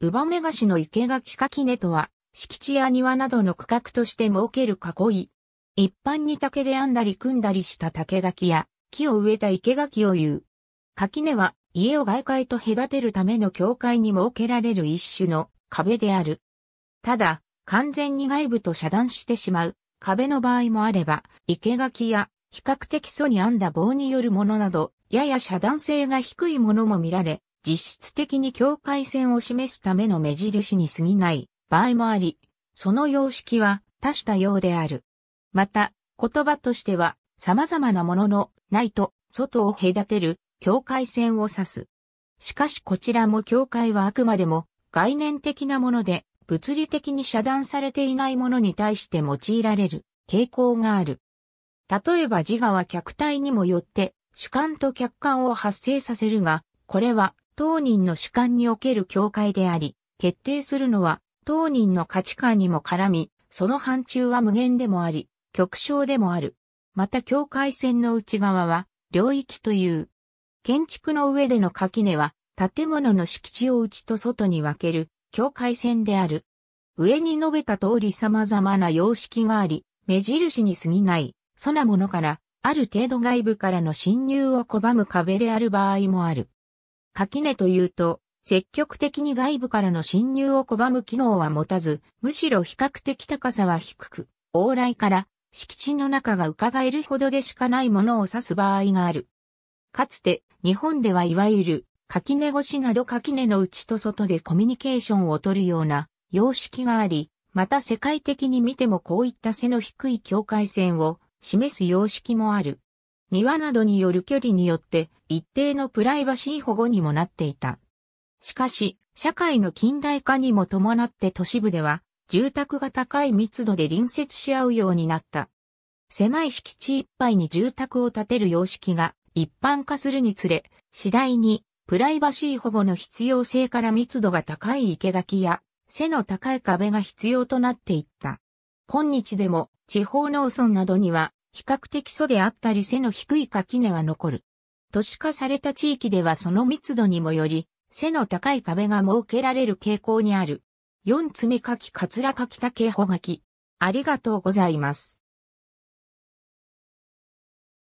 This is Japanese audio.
ウバメガシの生垣垣根とは、敷地や庭などの区画として設ける囲い。一般に竹で編んだり組んだりした竹垣や、木を植えた生垣を言う。垣根は、家を外界と隔てるための境界に設けられる一種の壁である。ただ、完全に外部と遮断してしまう壁の場合もあれば、生垣や比較的素に編んだ棒によるものなど、やや遮断性が低いものも見られ、実質的に境界線を示すための目印に過ぎない場合もあり、その様式は多種多様である。また、言葉としては様々なものの内と外を隔てる境界線を指す。しかしこちらも境界はあくまでも概念的なもので物理的に遮断されていないものに対して用いられる傾向がある。例えば自我は客体にもよって主観と客観を発生させるが、これは当人の主観における境界であり、決定するのは当人の価値観にも絡み、その範疇は無限でもあり、極小でもある。また境界線の内側は領域という。建築の上での垣根は建物の敷地を内と外に分ける境界線である。上に述べた通り様々な様式があり、目印に過ぎない、そなものから、ある程度外部からの侵入を拒む壁である場合もある。垣根というと、積極的に外部からの侵入を拒む機能は持たず、むしろ比較的高さは低く、往来から敷地の中が伺えるほどでしかないものを指す場合がある。かつて日本ではいわゆる垣根越しなど垣根の内と外でコミュニケーションを取るような様式があり、また世界的に見てもこういった背の低い境界線を示す様式もある。庭などによる距離によって一定のプライバシー保護にもなっていた。しかし、社会の近代化にも伴って都市部では、住宅が高い密度で隣接し合うようになった。狭い敷地いっぱいに住宅を建てる様式が一般化するにつれ、次第にプライバシー保護の必要性から密度が高い生垣や背の高い壁が必要となっていった。今日でも地方農村などには比較的素であったり背の低い垣根が残る。都市化された地域ではその密度にもより、背の高い壁が設けられる傾向にある。四つ目書きかつらき竹穂垣、き。ありがとうございます。